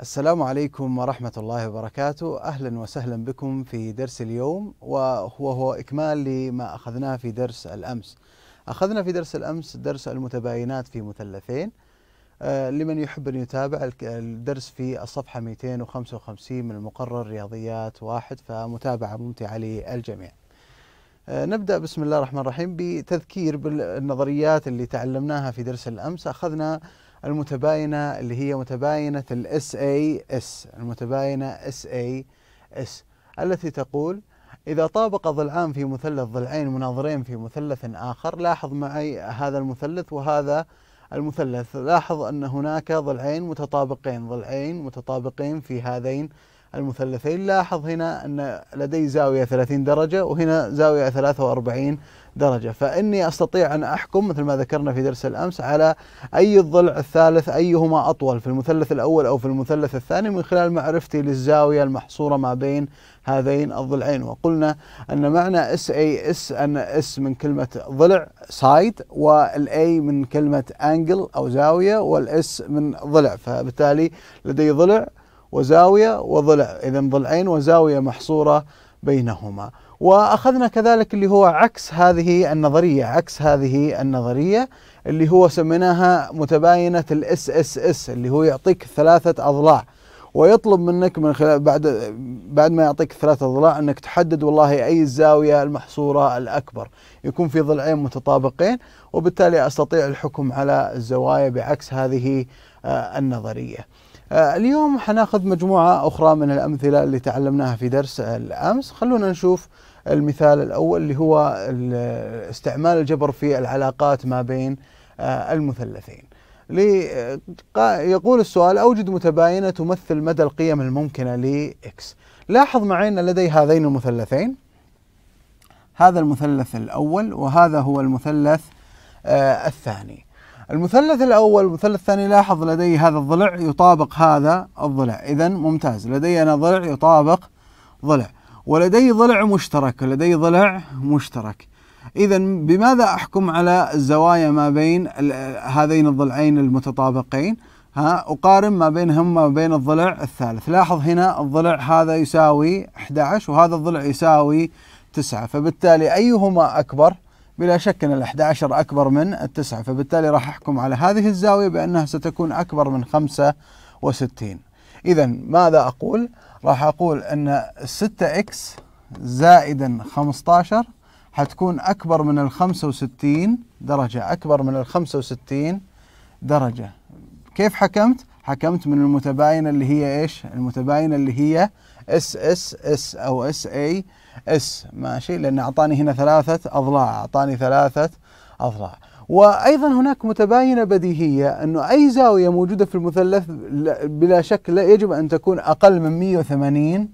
السلام عليكم ورحمة الله وبركاته أهلا وسهلا بكم في درس اليوم وهو إكمال لما أخذناه في درس الأمس أخذنا في درس الأمس درس المتباينات في مثلثين آه، لمن يحب أن يتابع الدرس في الصفحة 255 من المقرر رياضيات واحد فمتابعة ممتعة للجميع آه، نبدأ بسم الله الرحمن الرحيم بتذكير بالنظريات اللي تعلمناها في درس الأمس أخذنا المتباينه اللي هي متباينه الاس اي اس المتباينه اس اي اس التي تقول إذا طابق ضلعان في مثلث ضلعين مناظرين في مثلث آخر لاحظ معي هذا المثلث وهذا المثلث لاحظ أن هناك ضلعين متطابقين ضلعين متطابقين في هذين المثلثين لاحظ هنا أن لدي زاوية 30 درجة وهنا زاوية 43 درجة فإني أستطيع أن أحكم مثل ما ذكرنا في درس الأمس على أي الضلع الثالث أيهما أطول في المثلث الأول أو في المثلث الثاني من خلال معرفتي للزاوية المحصورة ما بين هذين الضلعين وقلنا أن معنى اس اي اس أن اس من كلمة ضلع سايد والاي من كلمة أنجل أو زاوية والاس من ضلع فبالتالي لدي ضلع وزاويه وضلع اذا ضلعين وزاويه محصوره بينهما واخذنا كذلك اللي هو عكس هذه النظريه عكس هذه النظريه اللي هو سميناها متباينه الاس اس اس اللي هو يعطيك ثلاثه اضلاع ويطلب منك من خلال بعد بعد ما يعطيك ثلاثة اضلاع انك تحدد والله اي الزاويه المحصوره الاكبر يكون في ضلعين متطابقين وبالتالي استطيع الحكم على الزوايا بعكس هذه آه، النظريه آه، اليوم حناخذ مجموعة أخرى من الأمثلة اللي تعلمناها في درس الأمس خلونا نشوف المثال الأول اللي هو استعمال الجبر في العلاقات ما بين آه، المثلثين آه، يقول السؤال أوجد متباينة تمثل مدى القيم الممكنة لـ x لاحظ معي أن لدي هذين المثلثين هذا المثلث الأول وهذا هو المثلث الثاني المثلث الأول والمثلث الثاني لاحظ لدي هذا الضلع يطابق هذا الضلع إذا ممتاز لدي أنا ضلع يطابق ضلع ولدي ضلع مشترك لدي ضلع مشترك إذا بماذا أحكم على الزوايا ما بين هذين الضلعين المتطابقين ها أقارن ما بينهم ما بين الضلع الثالث لاحظ هنا الضلع هذا يساوي 11 وهذا الضلع يساوي 9 فبالتالي أيهما أكبر بلا شك أن ال11 أكبر من التسعة فبالتالي راح أحكم على هذه الزاوية بأنها ستكون أكبر من 65 إذا ماذا أقول؟ راح أقول أن 6x زائدا 15 حتكون أكبر من ال 65 درجة أكبر من ال 65 درجة كيف حكمت؟ حكمت من المتباينة اللي هي إيش؟ المتباينة اللي هي اس اس اس او اس اي اس ماشي لان اعطاني هنا ثلاثه اضلاع اعطاني ثلاثه اضلاع وايضا هناك متباينه بديهيه انه اي زاويه موجوده في المثلث بلا شك يجب ان تكون اقل من 180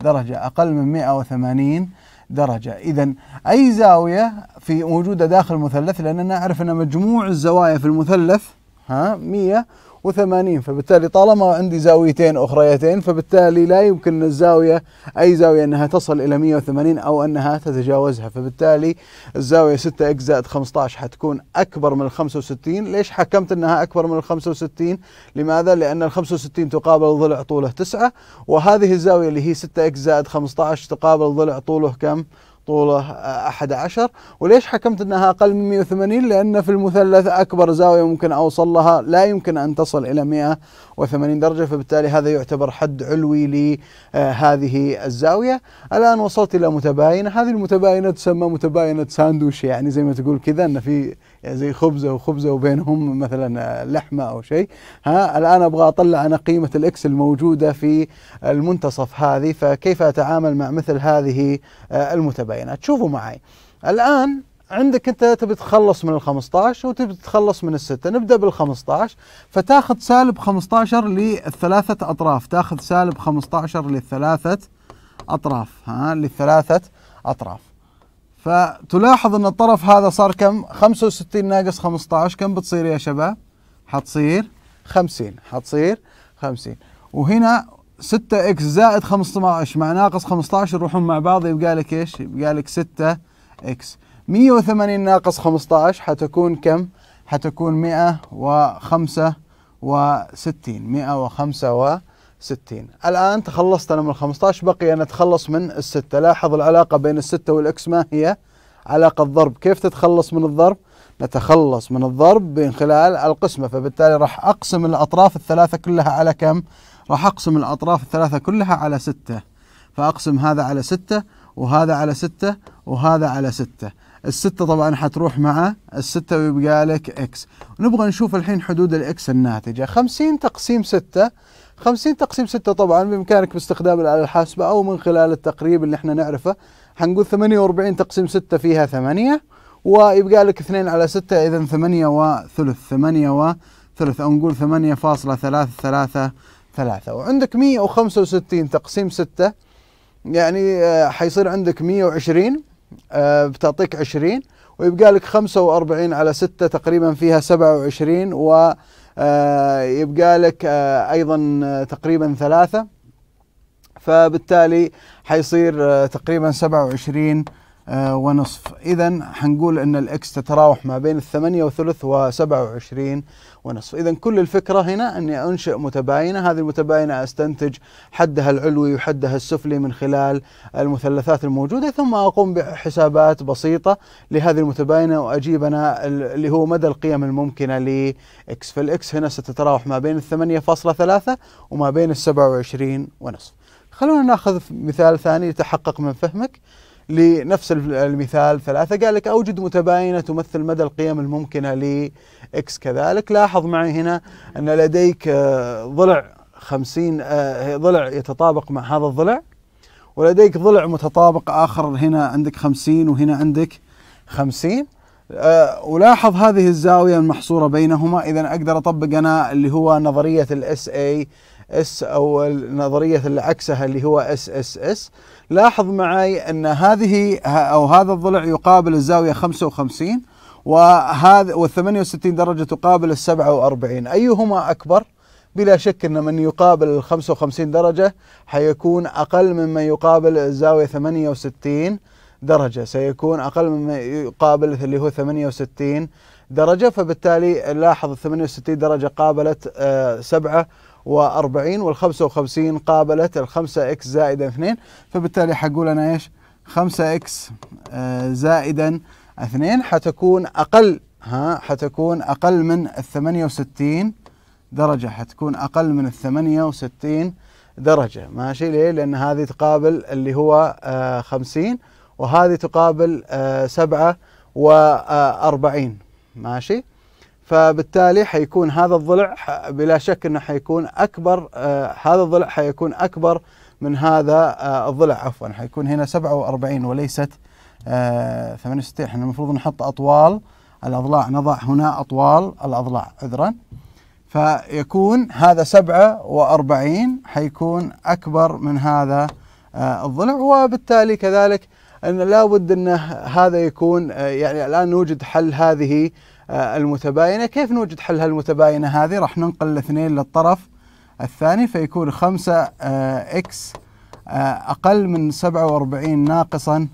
درجه اقل من 180 درجة إذا أي زاوية في موجودة داخل المثلث لأننا نعرف أن مجموع الزوايا في المثلث ها 100 و80 فبالتالي طالما عندي زاويتين أخريتين فبالتالي لا يمكن الزاوية أي زاوية أنها تصل إلى 180 أو أنها تتجاوزها فبالتالي الزاوية 6 اكس زائد 15 حتكون أكبر من ال 65 ليش حكمت أنها أكبر من ال 65 لماذا؟ لأن ال 65 تقابل ضلع طوله 9 وهذه الزاوية اللي هي 6 اكس زائد 15 تقابل ضلع طوله كم؟ طوله 11 وليش حكمت أنها أقل من 180 لأن في المثلث أكبر زاوية ممكن أوصل لها لا يمكن أن تصل إلى 180 درجة فبالتالي هذا يعتبر حد علوي لهذه آه، الزاوية الآن وصلت إلى متباينة هذه المتباينة تسمى متباينة ساندوش يعني زي ما تقول كذا أن في يعني زي خبزه وخبزه وبينهم مثلا آه، لحمه او شيء ها الان ابغى اطلع انا قيمه الاكس الموجوده في المنتصف هذه فكيف اتعامل مع مثل هذه آه، المتباينات شوفوا معي الان عندك انت تبي تخلص من ال 15 وتبي تتخلص من الستة نبدا بال 15 فتاخذ سالب 15 للثلاثة اطراف تاخذ سالب 15 للثلاثة اطراف ها للثلاثة اطراف فتلاحظ ان الطرف هذا صار كم 65 ناقص 15 كم بتصير يا شباب حتصير 50 حتصير 50 وهنا 6 اكس زائد 15 مع ناقص 15 يروحون مع بعض يبقى لك ايش يبقى لك 6 اكس 180 ناقص 15 حتكون كم حتكون 165 165 60 الآن تخلصت أنا من 15 بقي أن أتخلص من الستة لاحظ العلاقة بين الستة والإكس ما هي علاقة ضرب كيف تتخلص من الضرب نتخلص من الضرب من خلال القسمة فبالتالي راح أقسم الأطراف الثلاثة كلها على كم راح أقسم الأطراف الثلاثة كلها على ستة فأقسم هذا على ستة وهذا على ستة وهذا على ستة الستة طبعا حتروح مع الستة ويبقى لك إكس نبغى نشوف الحين حدود الإكس الناتجة خمسين تقسيم ستة 50 تقسيم 6 طبعا بامكانك باستخدام الاله الحاسبه او من خلال التقريب اللي احنا نعرفه حنقول 48 تقسيم 6 فيها 8 ويبقى لك 2 على 6 اذا 8 وثلث 8 وثلث او نقول 8.333 وعندك 165 تقسيم 6 يعني آه، حيصير عندك 120 آه، بتعطيك 20 ويبقى لك 45 على 6 تقريبا فيها 27 و آه، يبقى لك آه، ايضا آه، تقريبا ثلاثه فبالتالي حيصير تقريبا 27 ونصف اذا حنقول ان الاكس تتراوح ما بين الثمانية وثلث و 27 ونصف إذا كل الفكرة هنا أني أنشئ متباينة هذه المتباينة أستنتج حدها العلوي وحدها السفلي من خلال المثلثات الموجودة ثم أقوم بحسابات بسيطة لهذه المتباينة وأجيب أنا اللي هو مدى القيم الممكنة لإكس فالإكس هنا ستتراوح ما بين الثمانية فاصلة ثلاثة وما بين السبعة وعشرين ونصف خلونا ناخذ مثال ثاني لتحقق من فهمك لنفس المثال ثلاثة قال لك أوجد متباينة تمثل مدى القيم الممكنة لإكس كذلك لاحظ معي هنا أن لديك آه، ضلع خمسين آه، ضلع يتطابق مع هذا الضلع ولديك ضلع متطابق آخر هنا عندك خمسين وهنا عندك خمسين آه، ولاحظ هذه الزاوية المحصورة بينهما إذا أقدر أطبق أنا اللي هو نظرية الاس اي اس او نظريه العكسه اللي هو اس اس اس لاحظ معي ان هذه او هذا الضلع يقابل الزاويه 55 وهذا وال 68 درجه تقابل ال 47 ايهما اكبر؟ بلا شك ان من يقابل ال 55 درجه حيكون اقل مما يقابل الزاويه 68 درجه سيكون اقل مما يقابل اللي هو 68 درجه فبالتالي لاحظ 68 درجه قابلت آه وأربعين والخمسة وخمسين قابلت الخمسة إكس زائدا اثنين فبالتالي حقول أنا إيش خمسة إكس آه، زائدا اثنين حتكون أقل ها حتكون أقل من الثمانية وستين درجة حتكون أقل من الثمانية وستين درجة ماشي ليه؟ لأن هذه تقابل اللي هو 50 آه، خمسين وهذه تقابل آه سبعة وأربعين ماشي فبالتالي حيكون هذا الضلع بلا شك انه حيكون اكبر آه هذا الضلع حيكون اكبر من هذا آه الضلع عفوا حيكون هنا 47 وليست آه 68 احنا المفروض نحط اطوال الاضلاع نضع هنا اطوال الاضلاع عذرا فيكون هذا 47 حيكون اكبر من هذا آه، الضلع وبالتالي كذلك ان لابد ان هذا يكون آه، يعني الان نوجد حل هذه آه، المتباينة كيف نوجد حل هالمتباينة هذه راح ننقل الاثنين للطرف الثاني فيكون 5 آه، اكس آه، اقل من 47 ناقصا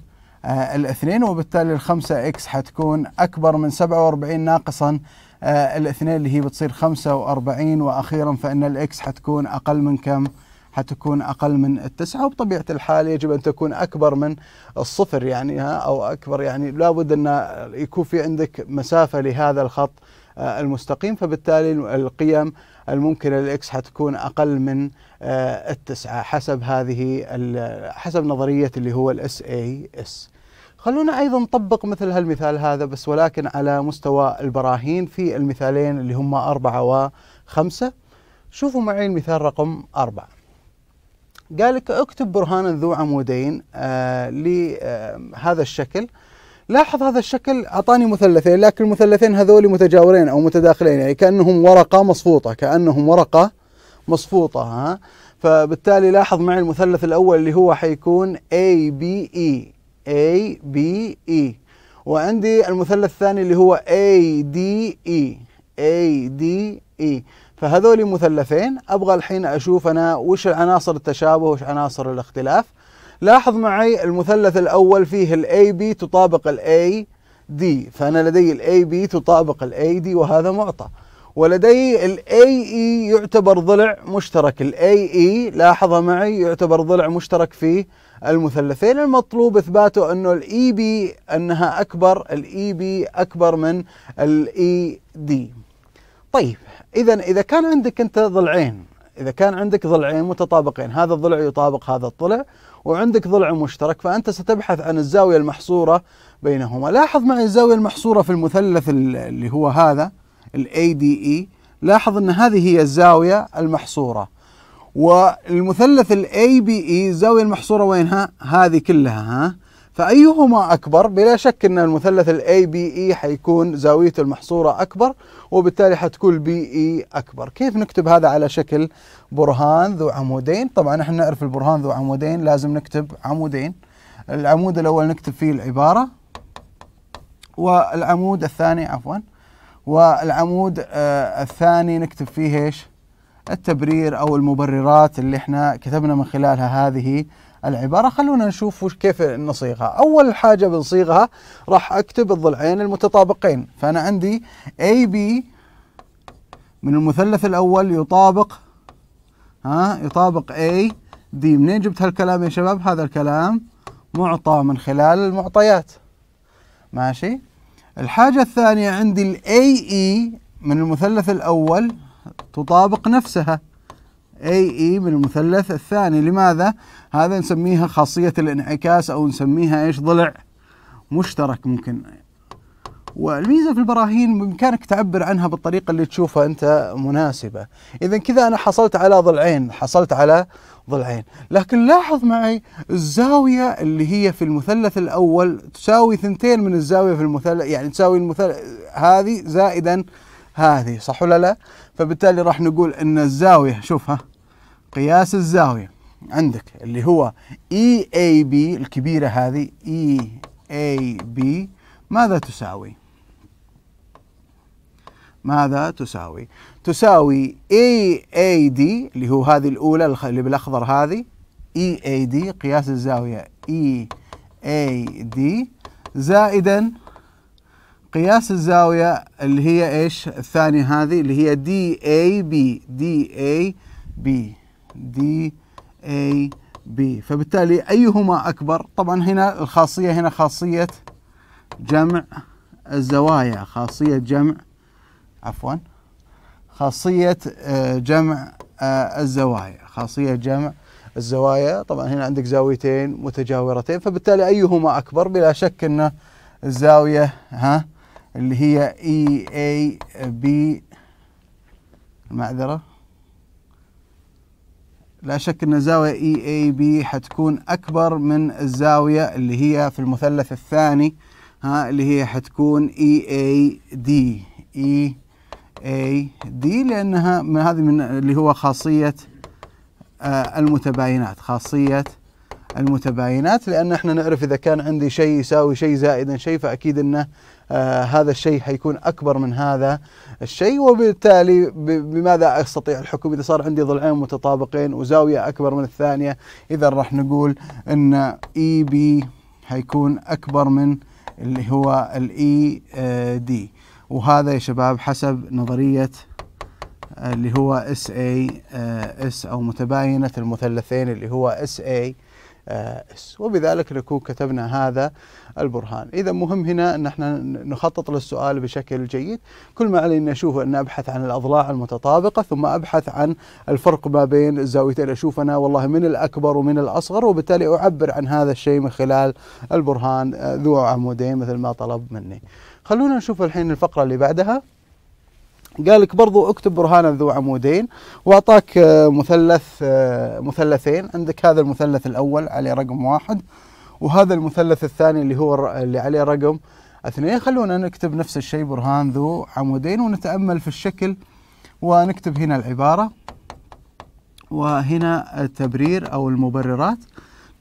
الاثنين وبالتالي ال 5 اكس حتكون اكبر من 47 ناقصا الاثنين اللي هي بتصير 45 واخيرا فان الاكس حتكون اقل من كم؟ حتكون أقل من التسعة وبطبيعة الحال يجب أن تكون أكبر من الصفر يعني أو أكبر يعني لابد أن يكون في عندك مسافة لهذا الخط آه، المستقيم فبالتالي القيم الممكنة للإكس حتكون أقل من آه، التسعة حسب هذه حسب نظرية اللي هو الاس اي اس خلونا أيضا نطبق مثل هالمثال هذا بس ولكن على مستوى البراهين في المثالين اللي هم أربعة وخمسة شوفوا معي المثال رقم أربعة قال لك اكتب برهانا ذو عمودين آه، لهذا آه، الشكل لاحظ هذا الشكل اعطاني مثلثين لكن المثلثين هذول متجاورين او متداخلين يعني كانهم ورقه مصفوطه كانهم ورقه مصفوطه ها فبالتالي لاحظ معي المثلث الاول اللي هو حيكون اي بي اي اي بي اي وعندي المثلث الثاني اللي هو اي دي اي اي دي اي فهذول مثلثين ابغى الحين اشوف انا وش عناصر التشابه وش عناصر الاختلاف لاحظ معي المثلث الاول فيه الاي بي تطابق الاي دي فانا لدي الاي بي تطابق الاي دي وهذا معطى ولدي الاي اي e يعتبر ضلع مشترك الاي اي e، لاحظ معي يعتبر ضلع مشترك في المثلثين المطلوب اثباته انه الاي بي e انها اكبر الاي بي اكبر من الاي دي طيب اذا اذا كان عندك انت ضلعين اذا كان عندك ضلعين متطابقين هذا الضلع يطابق هذا الضلع وعندك ضلع مشترك فانت ستبحث عن الزاويه المحصوره بينهما لاحظ معي الزاويه المحصوره في المثلث اللي هو هذا الاي دي اي e. لاحظ ان هذه هي الزاويه المحصوره والمثلث الاي بي اي e، الزاويه المحصوره وينها هذه كلها ها فأيهما أكبر بلا شك أن المثلث بي ABE حيكون زاويته المحصورة أكبر وبالتالي حتكون BE أكبر كيف نكتب هذا على شكل برهان ذو عمودين طبعا احنا نعرف البرهان ذو عمودين لازم نكتب عمودين العمود الأول نكتب فيه العبارة والعمود الثاني عفوا والعمود آه الثاني نكتب فيه ايش التبرير أو المبررات اللي احنا كتبنا من خلالها هذه العبارة خلونا نشوف وش كيف نصيغها أول حاجة بنصيغها راح أكتب الضلعين المتطابقين فأنا عندي AB من المثلث الأول يطابق ها يطابق A D منين جبت هالكلام يا شباب هذا الكلام معطى من خلال المعطيات ماشي الحاجة الثانية عندي ال AE من المثلث الأول تطابق نفسها اي اي e من المثلث الثاني لماذا هذا نسميها خاصيه الانعكاس او نسميها ايش ضلع مشترك ممكن والميزه في البراهين بامكانك تعبر عنها بالطريقه اللي تشوفها انت مناسبه اذا كذا انا حصلت على ضلعين حصلت على ضلعين لكن لاحظ معي الزاويه اللي هي في المثلث الاول تساوي ثنتين من الزاويه في المثلث يعني تساوي المثلث هذه زائدا هذه صح ولا لا فبالتالي راح نقول ان الزاويه شوفها قياس الزاوية عندك اللي هو اي اي بي الكبيرة هذه اي اي بي ماذا تساوي؟ ماذا تساوي؟ تساوي اي اي دي اللي هو هذه الأولى اللي بالأخضر هذه اي اي دي قياس الزاوية اي اي دي زائدا قياس الزاوية اللي هي ايش؟ الثانية هذه اللي هي دي اي بي دي اي بي دي اي بي فبالتالي أيهما أكبر طبعا هنا الخاصية هنا خاصية جمع الزوايا خاصية جمع عفوا خاصية آه، جمع آه، الزوايا خاصية جمع الزوايا طبعا هنا عندك زاويتين متجاورتين فبالتالي أيهما أكبر بلا شك أن الزاوية ها اللي هي اي e اي بي معذره لا شك ان زاويه اي اي بي حتكون اكبر من الزاويه اللي هي في المثلث الثاني ها اللي هي حتكون اي اي دي اي اي دي لانها من هذه من اللي هو خاصيه آه، المتباينات خاصيه المتباينات لان احنا نعرف اذا كان عندي شيء يساوي شيء زائدا شيء فاكيد انه آه هذا الشيء حيكون اكبر من هذا الشيء وبالتالي بماذا استطيع الحكم اذا صار عندي ضلعين متطابقين وزاويه اكبر من الثانيه اذا راح نقول ان اي e بي حيكون اكبر من اللي هو الاي e, آه، دي وهذا يا شباب حسب نظريه آه، اللي هو اس اي اس او متباينه المثلثين اللي هو اس اي آه، اس وبذلك نكون كتبنا هذا البرهان إذا مهم هنا أن احنا نخطط للسؤال بشكل جيد كل ما علينا نشوف أن أبحث عن الأضلاع المتطابقة ثم أبحث عن الفرق ما بين الزاويتين أشوف أنا والله من الأكبر ومن الأصغر وبالتالي أعبر عن هذا الشيء من خلال البرهان آه، ذو عمودين مثل ما طلب مني خلونا نشوف الحين الفقرة اللي بعدها قال لك برضو اكتب برهانا ذو عمودين واعطاك آه، مثلث آه، مثلثين عندك هذا المثلث الاول عليه رقم واحد وهذا المثلث الثاني اللي هو اللي عليه رقم اثنين خلونا نكتب نفس الشيء برهان ذو عمودين ونتامل في الشكل ونكتب هنا العباره وهنا التبرير او المبررات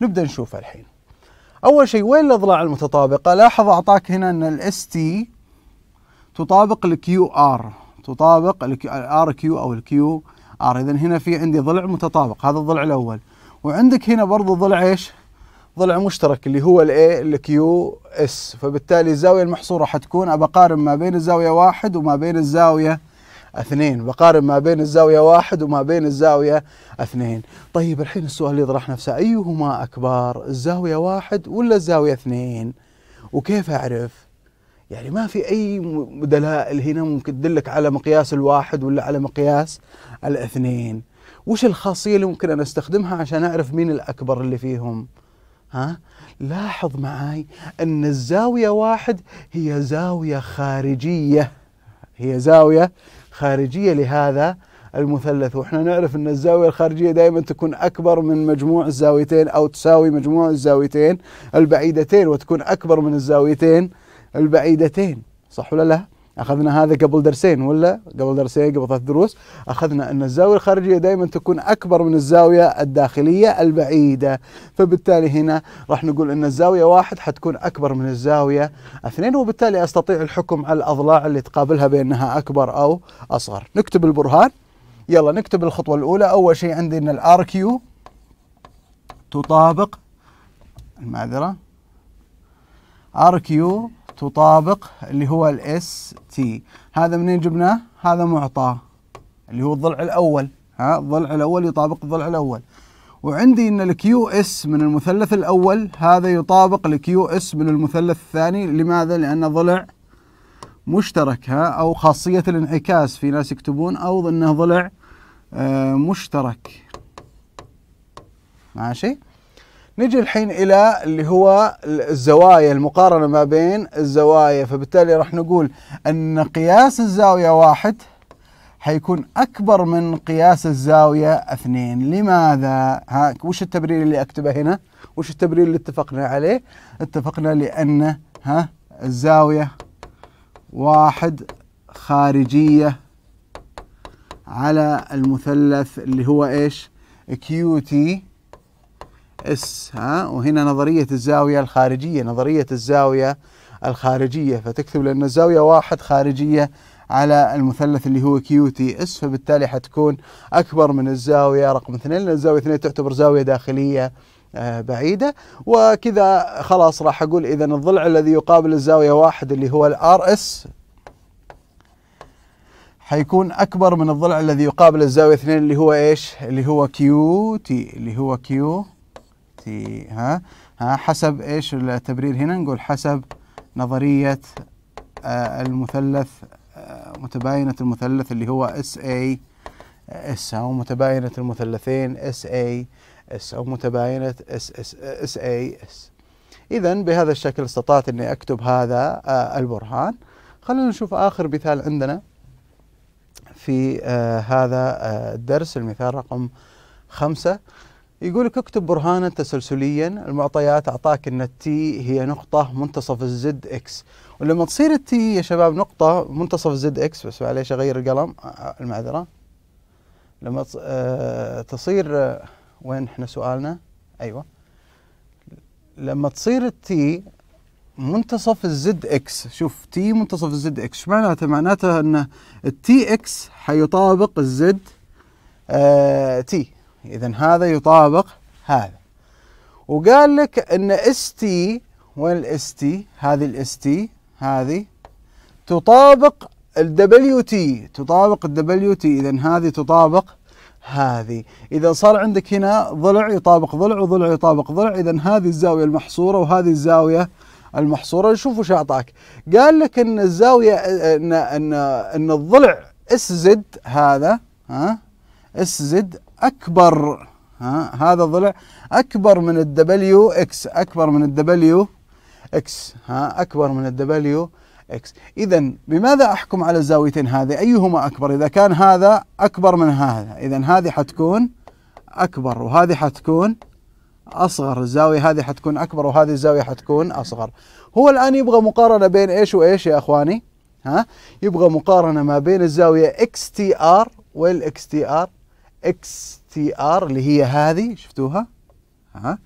نبدا نشوف الحين اول شيء وين الاضلاع المتطابقه لاحظ اعطاك هنا ان الاس تي تطابق الكيو ار تطابق الار كيو او الكيو ار اذا هنا في عندي ضلع متطابق هذا الضلع الاول وعندك هنا برضو ضلع ايش ضلع مشترك اللي هو الاي الكيو اس فبالتالي الزاويه المحصوره حتكون ابقارن ما بين الزاويه واحد وما بين الزاويه اثنين بقارن ما بين الزاويه واحد وما بين الزاويه اثنين طيب الحين السؤال اللي يطرح نفسه ايهما اكبر الزاويه واحد ولا الزاويه اثنين وكيف اعرف يعني ما في اي دلائل هنا ممكن تدلك على مقياس الواحد ولا على مقياس الاثنين وش الخاصيه اللي ممكن انا استخدمها عشان اعرف مين الاكبر اللي فيهم ها لاحظ معاي ان الزاويه واحد هي زاويه خارجيه هي زاويه خارجيه لهذا المثلث واحنا نعرف ان الزاويه الخارجيه دائما تكون اكبر من مجموع الزاويتين او تساوي مجموع الزاويتين البعيدتين وتكون اكبر من الزاويتين البعيدتين صح ولا لا؟ اخذنا هذا قبل درسين ولا قبل درسين قبل ثلاث دروس اخذنا ان الزاويه الخارجيه دائما تكون اكبر من الزاويه الداخليه البعيده فبالتالي هنا راح نقول ان الزاويه واحد حتكون اكبر من الزاويه اثنين وبالتالي استطيع الحكم على الاضلاع اللي تقابلها بانها اكبر او اصغر نكتب البرهان يلا نكتب الخطوه الاولى اول شيء عندي ان الار كيو تطابق المعذره ار كيو تطابق اللي هو الاس تي هذا منين جبناه هذا معطى اللي هو الضلع الاول ها الضلع الاول يطابق الضلع الاول وعندي ان الكيو اس من المثلث الاول هذا يطابق الكيو اس من المثلث الثاني لماذا لان ضلع مشترك ها او خاصيه الانعكاس في ناس يكتبون او انه ضلع آه، مشترك ماشي نجي الحين الى اللي هو الزوايا المقارنه ما بين الزوايا فبالتالي راح نقول ان قياس الزاويه واحد حيكون اكبر من قياس الزاويه اثنين لماذا ها وش التبرير اللي اكتبه هنا وش التبرير اللي اتفقنا عليه اتفقنا لان ها الزاويه واحد خارجيه على المثلث اللي هو ايش كيو تي اس ها وهنا نظرية الزاوية الخارجية نظرية الزاوية الخارجية فتكتب لأن الزاوية واحد خارجية على المثلث اللي هو كيو تي اس فبالتالي حتكون أكبر من الزاوية رقم اثنين لأن الزاوية اثنين تعتبر زاوية داخلية آه، بعيدة وكذا خلاص راح أقول إذا الضلع الذي يقابل الزاوية واحد اللي هو الار اس حيكون أكبر من الضلع الذي يقابل الزاوية اثنين اللي هو إيش اللي هو كيو تي اللي هو كيو التي ها ها حسب ايش التبرير هنا نقول حسب نظريه آه، المثلث آه، متباينه المثلث اللي هو اس اي اس او متباينه المثلثين اس اي اس او متباينه اس اس اس اي اس اذا بهذا الشكل استطعت اني اكتب هذا آه، البرهان خلونا نشوف اخر مثال عندنا في هذا الدرس المثال رقم خمسة يقول لك اكتب برهانا تسلسليا المعطيات اعطاك ان التي هي نقطه منتصف الزد اكس ولما تصير التي يا شباب نقطه منتصف الزد اكس بس معليش اغير القلم المعذره لما آه، تصير آه، وين احنا سؤالنا ايوه لما تصير التي منتصف الزد اكس شوف تي منتصف الزد اكس ايش معناته معناته ان التي اكس حيطابق الزد آه تي إذا هذا يطابق هذا وقال لك أن اس تي وين الاس تي؟ هذه الاس تي هذه تطابق الدبليو تي تطابق الدبليو تي إذا هذه تطابق هذه إذا صار عندك هنا ضلع يطابق ضلع وضلع يطابق ضلع إذا هذه الزاوية المحصورة وهذه الزاوية المحصورة نشوف وش أعطاك قال لك أن الزاوية أن أن أن الضلع اس زد هذا ها اس زد أكبر ها هذا الضلع أكبر من الدبليو إكس أكبر من الدبليو إكس ها أكبر من الدبليو إكس إذا بماذا أحكم على الزاويتين هذه أيهما أكبر إذا كان هذا أكبر من هذا إذا هذه حتكون أكبر وهذه حتكون اصغر الزاويه هذه حتكون اكبر وهذه الزاويه حتكون اصغر هو الان يبغى مقارنه بين ايش وايش يا اخواني ها يبغى مقارنه ما بين الزاويه اكس تي ار والاكس تي ار اكس تي ار اللي هي هذه شفتوها ها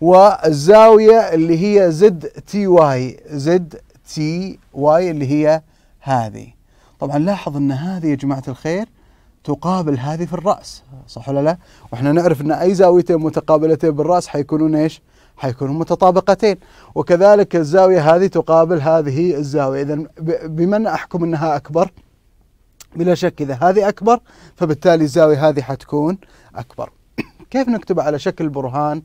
والزاويه اللي هي زد تي واي زد تي واي اللي هي هذه طبعا لاحظ ان هذه يا جماعه الخير تقابل هذه في الراس صح ولا لا واحنا نعرف ان اي زاويتين متقابلتين بالراس حيكونون ايش حيكونوا متطابقتين وكذلك الزاويه هذه تقابل هذه الزاويه اذا بمن احكم انها اكبر بلا شك إذا هذه أكبر فبالتالي الزاوية هذه حتكون أكبر كيف نكتب على شكل برهان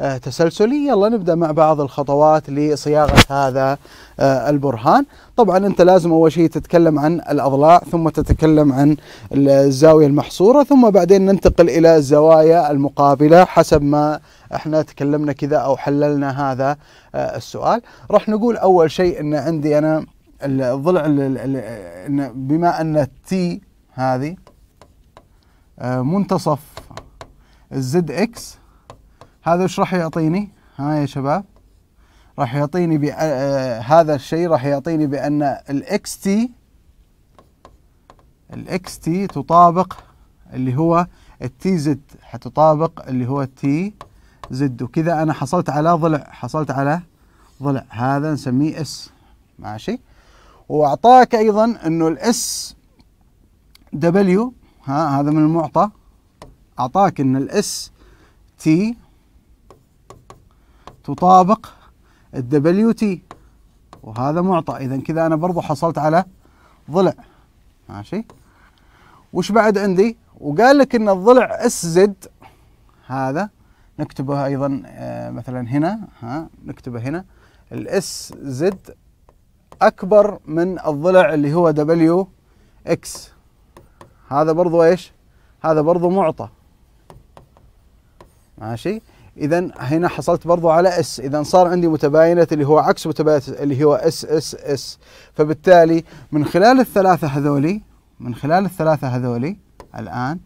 آه، تسلسلي يلا نبدأ مع بعض الخطوات لصياغة هذا آه، البرهان طبعا أنت لازم أول شيء تتكلم عن الأضلاع ثم تتكلم عن الزاوية المحصورة ثم بعدين ننتقل إلى الزوايا المقابلة حسب ما احنا تكلمنا كذا أو حللنا هذا آه، السؤال راح نقول أول شيء أن عندي أنا الضلع بما ان التي هذه آه، منتصف الزد اكس هذا ايش راح يعطيني؟ ها يا شباب راح يعطيني آه، هذا الشيء راح يعطيني بان الاكس تي الاكس تي تطابق اللي هو التي زد حتطابق اللي هو التي زد وكذا انا حصلت على ضلع حصلت على ضلع هذا نسميه اس ماشي واعطاك ايضا انه الاس دبليو ها هذا من المعطى اعطاك ان الاس تي تطابق الدبليو تي وهذا معطى اذا كذا انا برضو حصلت على ضلع ماشي وش بعد عندي وقال لك ان الضلع اس زد هذا نكتبه ايضا آه، مثلا هنا ها نكتبه هنا الاس زد اكبر من الضلع اللي هو دبليو اكس هذا برضو ايش هذا برضو معطى ماشي اذا هنا حصلت برضو على اس اذا صار عندي متباينه اللي هو عكس متباينه اللي هو اس اس اس فبالتالي من خلال الثلاثه هذولي من خلال الثلاثه هذولي الان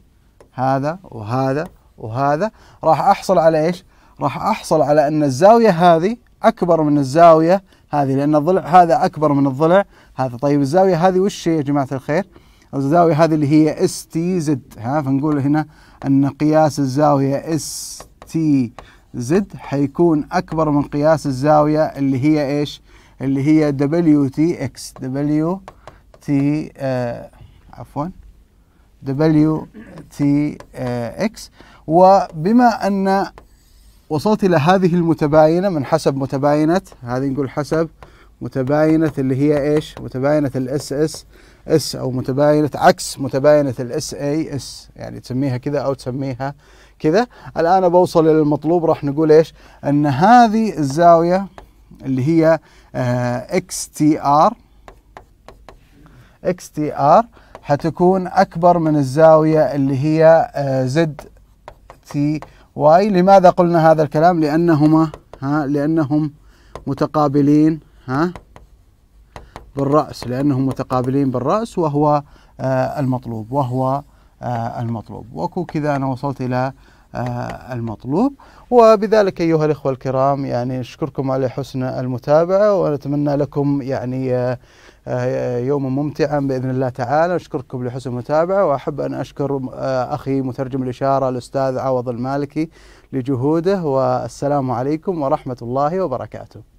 هذا وهذا وهذا راح احصل على ايش راح احصل على ان الزاويه هذه اكبر من الزاويه هذه لأن الضلع هذا أكبر من الضلع هذا طيب الزاوية هذه وش هي يا جماعة الخير الزاوية هذه اللي هي اس تي زد ها فنقول هنا أن قياس الزاوية اس تي زد حيكون أكبر من قياس الزاوية اللي هي إيش اللي هي دبليو تي اكس دبليو تي عفوا دبليو تي اكس وبما أن وصلت إلى هذه المتباينة من حسب متباينة هذه نقول حسب متباينة اللي هي إيش متباينة الاس اس اس أو متباينة عكس متباينة الاس اي اس يعني تسميها كذا أو تسميها كذا الآن بوصل إلى المطلوب راح نقول إيش أن هذه الزاوية اللي هي آه، اكس تي ار اكس تي ار حتكون أكبر من الزاوية اللي هي آه، زد تي ار واي لماذا قلنا هذا الكلام لانهما ها لانهم متقابلين ها بالراس لانهم متقابلين بالراس وهو آه المطلوب وهو آه المطلوب وكو كذا انا وصلت الى آه المطلوب وبذلك ايها الاخوه الكرام يعني نشكركم على حسن المتابعه ونتمنى لكم يعني آه، آه، يوما ممتعا باذن الله تعالى اشكركم لحسن المتابعه واحب ان اشكر آه، اخي مترجم الاشاره الاستاذ عوض المالكي لجهوده والسلام عليكم ورحمه الله وبركاته